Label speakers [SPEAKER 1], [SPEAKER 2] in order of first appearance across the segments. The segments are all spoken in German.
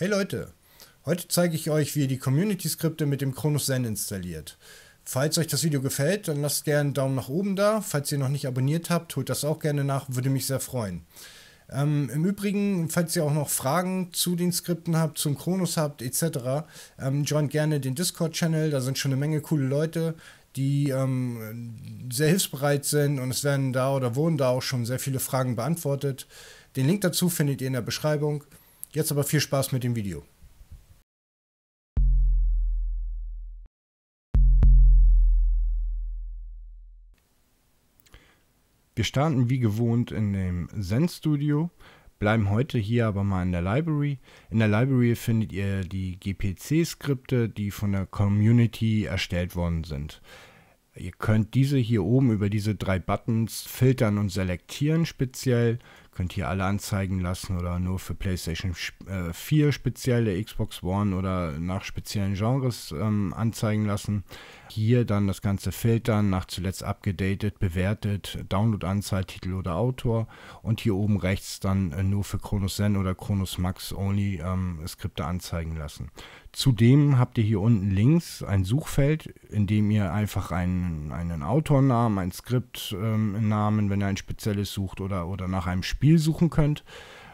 [SPEAKER 1] Hey Leute, heute zeige ich euch, wie ihr die Community-Skripte mit dem Chronos Zen installiert. Falls euch das Video gefällt, dann lasst gerne einen Daumen nach oben da. Falls ihr noch nicht abonniert habt, holt das auch gerne nach, würde mich sehr freuen. Ähm, Im Übrigen, falls ihr auch noch Fragen zu den Skripten habt, zum Chronos habt, etc., ähm, joint gerne den Discord-Channel, da sind schon eine Menge coole Leute, die ähm, sehr hilfsbereit sind und es werden da oder wurden da auch schon sehr viele Fragen beantwortet. Den Link dazu findet ihr in der Beschreibung. Jetzt aber viel Spaß mit dem Video. Wir starten wie gewohnt in dem Zen Studio, bleiben heute hier aber mal in der Library. In der Library findet ihr die GPC-Skripte, die von der Community erstellt worden sind. Ihr könnt diese hier oben über diese drei Buttons filtern und selektieren speziell, könnt ihr alle anzeigen lassen oder nur für PlayStation 4 äh, spezielle, Xbox One oder nach speziellen Genres ähm, anzeigen lassen. Hier dann das Ganze filtern, nach zuletzt abgedatet, bewertet, Downloadanzahl, Titel oder Autor und hier oben rechts dann äh, nur für Chronos Zen oder Chronos Max Only ähm, Skripte anzeigen lassen. Zudem habt ihr hier unten links ein Suchfeld, in dem ihr einfach einen, einen Autornamen, einen Skriptnamen, ähm, wenn ihr ein spezielles sucht oder, oder nach einem Spiel Profil suchen könnt.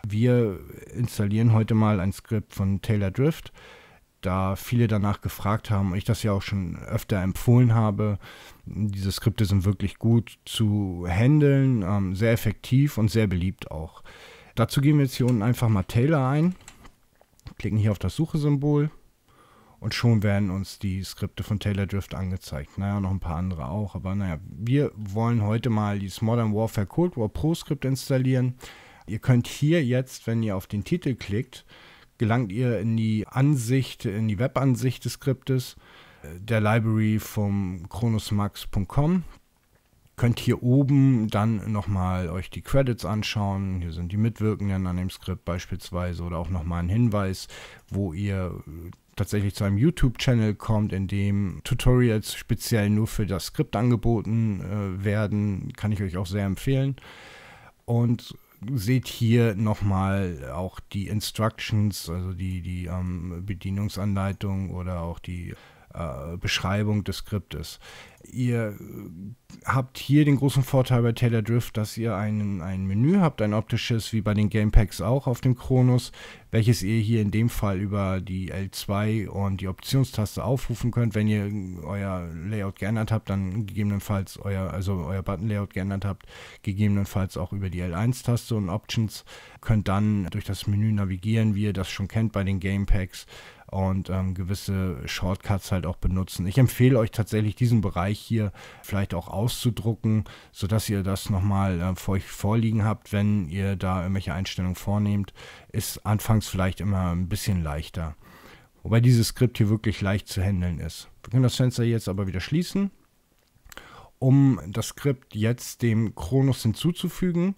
[SPEAKER 1] Wir installieren heute mal ein Skript von Taylor Drift, da viele danach gefragt haben und ich das ja auch schon öfter empfohlen habe. Diese Skripte sind wirklich gut zu handeln, ähm, sehr effektiv und sehr beliebt auch. Dazu geben wir jetzt hier unten einfach mal Taylor ein, klicken hier auf das Suchesymbol. symbol und schon werden uns die Skripte von Taylor Drift angezeigt. Naja, noch ein paar andere auch. Aber naja, wir wollen heute mal dieses Modern Warfare Cold War Pro Skript installieren. Ihr könnt hier jetzt, wenn ihr auf den Titel klickt, gelangt ihr in die Ansicht, in die Webansicht des Skriptes äh, der Library vom chronosmax.com. Könnt hier oben dann nochmal euch die Credits anschauen. Hier sind die Mitwirkenden an dem Skript beispielsweise oder auch nochmal ein Hinweis, wo ihr äh, tatsächlich zu einem YouTube-Channel kommt, in dem Tutorials speziell nur für das Skript angeboten äh, werden, kann ich euch auch sehr empfehlen. Und seht hier nochmal auch die Instructions, also die, die ähm, Bedienungsanleitung oder auch die äh, Beschreibung des Skriptes. Ihr habt hier den großen Vorteil bei Taylor Drift, dass ihr ein, ein Menü habt, ein optisches, wie bei den Gamepacks auch auf dem Kronos, welches ihr hier in dem Fall über die L2 und die Optionstaste aufrufen könnt. Wenn ihr euer Layout geändert habt, dann gegebenenfalls euer, also euer Button-Layout geändert habt, gegebenenfalls auch über die L1-Taste und Options, könnt dann durch das Menü navigieren, wie ihr das schon kennt bei den Gamepacks und ähm, gewisse Shortcuts halt auch benutzen. Ich empfehle euch tatsächlich diesen Bereich hier vielleicht auch auszudrucken, sodass ihr das nochmal äh, vor euch vorliegen habt, wenn ihr da irgendwelche Einstellungen vornehmt. Ist anfangs vielleicht immer ein bisschen leichter. Wobei dieses Skript hier wirklich leicht zu handeln ist. Wir können das Fenster jetzt aber wieder schließen, um das Skript jetzt dem Kronos hinzuzufügen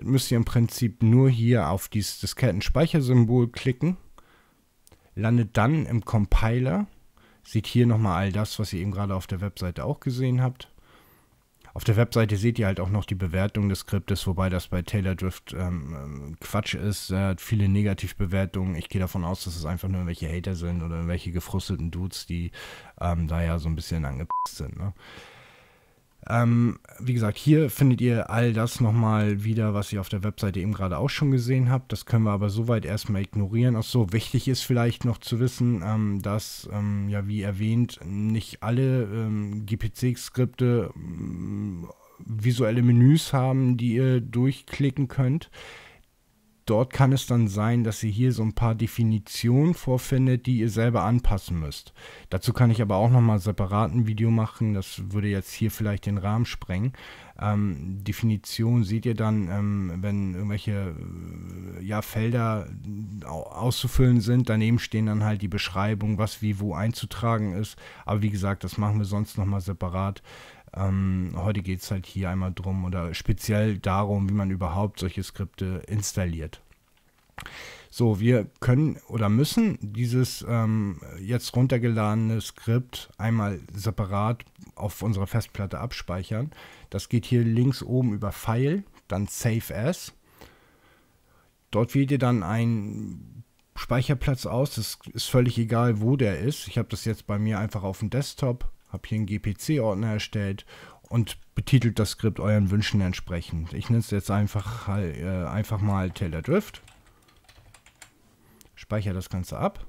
[SPEAKER 1] müsst ihr im Prinzip nur hier auf dieses Diskettenspeichersymbol klicken landet dann im Compiler, seht hier nochmal all das, was ihr eben gerade auf der Webseite auch gesehen habt. Auf der Webseite seht ihr halt auch noch die Bewertung des Skriptes, wobei das bei Taylor Drift ähm, ähm Quatsch ist. Er hat viele Negativbewertungen. Ich gehe davon aus, dass es einfach nur irgendwelche Hater sind oder irgendwelche gefrusteten Dudes, die ähm, da ja so ein bisschen angepasst sind. Ne? Ähm, wie gesagt, hier findet ihr all das nochmal wieder, was ihr auf der Webseite eben gerade auch schon gesehen habt. Das können wir aber soweit erstmal ignorieren. Achso, wichtig ist vielleicht noch zu wissen, ähm, dass, ähm, ja, wie erwähnt, nicht alle ähm, GPC-Skripte mm, visuelle Menüs haben, die ihr durchklicken könnt dort kann es dann sein, dass ihr hier so ein paar Definitionen vorfindet, die ihr selber anpassen müsst. Dazu kann ich aber auch nochmal separat ein Video machen, das würde jetzt hier vielleicht den Rahmen sprengen. Ähm, Definition seht ihr dann, ähm, wenn irgendwelche äh, ja, Felder auszufüllen sind. Daneben stehen dann halt die Beschreibung, was wie wo einzutragen ist. Aber wie gesagt, das machen wir sonst nochmal separat. Ähm, heute geht es halt hier einmal drum oder speziell darum, wie man überhaupt solche Skripte installiert. So, wir können oder müssen dieses ähm, jetzt runtergeladene Skript einmal separat auf unserer Festplatte abspeichern. Das geht hier links oben über File, dann Save As. Dort wählt ihr dann einen Speicherplatz aus. Das ist völlig egal, wo der ist. Ich habe das jetzt bei mir einfach auf dem Desktop, habe hier einen GPC-Ordner erstellt und betitelt das Skript euren Wünschen entsprechend. Ich nenne es jetzt einfach, äh, einfach mal Taylor Drift speichere das Ganze ab.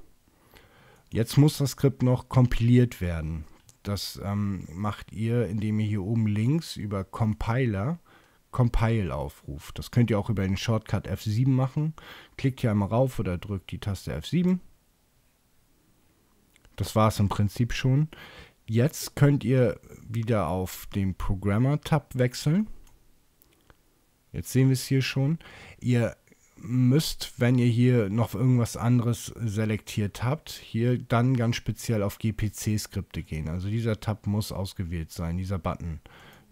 [SPEAKER 1] Jetzt muss das Skript noch kompiliert werden. Das ähm, macht ihr, indem ihr hier oben links über Compiler Compile aufruft. Das könnt ihr auch über den Shortcut F7 machen. Klickt hier einmal rauf oder drückt die Taste F7. Das war es im Prinzip schon. Jetzt könnt ihr wieder auf den Programmer-Tab wechseln. Jetzt sehen wir es hier schon. Ihr müsst, wenn ihr hier noch irgendwas anderes selektiert habt, hier dann ganz speziell auf GPC-Skripte gehen. Also dieser Tab muss ausgewählt sein, dieser Button.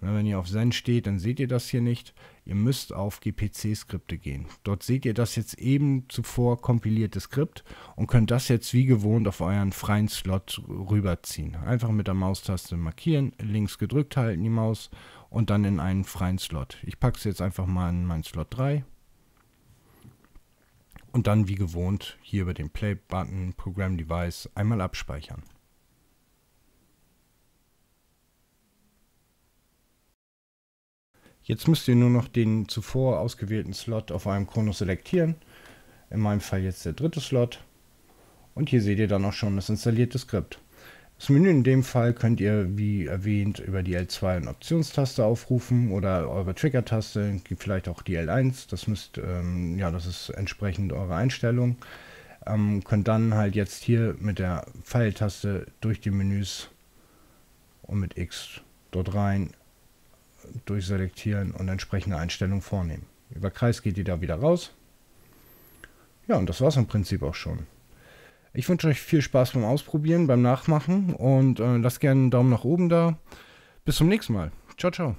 [SPEAKER 1] Wenn ihr auf Send steht, dann seht ihr das hier nicht. Ihr müsst auf GPC-Skripte gehen. Dort seht ihr das jetzt eben zuvor kompilierte Skript und könnt das jetzt wie gewohnt auf euren freien Slot rüberziehen. Einfach mit der Maustaste markieren, links gedrückt halten die Maus und dann in einen freien Slot. Ich packe es jetzt einfach mal in meinen Slot 3 und dann wie gewohnt hier über den Play-Button Program Device einmal abspeichern. Jetzt müsst ihr nur noch den zuvor ausgewählten Slot auf einem Chrono selektieren. In meinem Fall jetzt der dritte Slot. Und hier seht ihr dann auch schon das installierte Skript. Das Menü in dem Fall könnt ihr, wie erwähnt, über die L2 und Optionstaste aufrufen oder eure Trigger-Taste, vielleicht auch die L1. Das müsst, ähm, ja, das ist entsprechend eure Einstellung. Ähm, könnt dann halt jetzt hier mit der Pfeiltaste durch die Menüs und mit X dort rein durchselektieren und entsprechende Einstellungen vornehmen. Über Kreis geht ihr da wieder raus. Ja, und das war es im Prinzip auch schon. Ich wünsche euch viel Spaß beim Ausprobieren, beim Nachmachen und äh, lasst gerne einen Daumen nach oben da. Bis zum nächsten Mal. Ciao, ciao.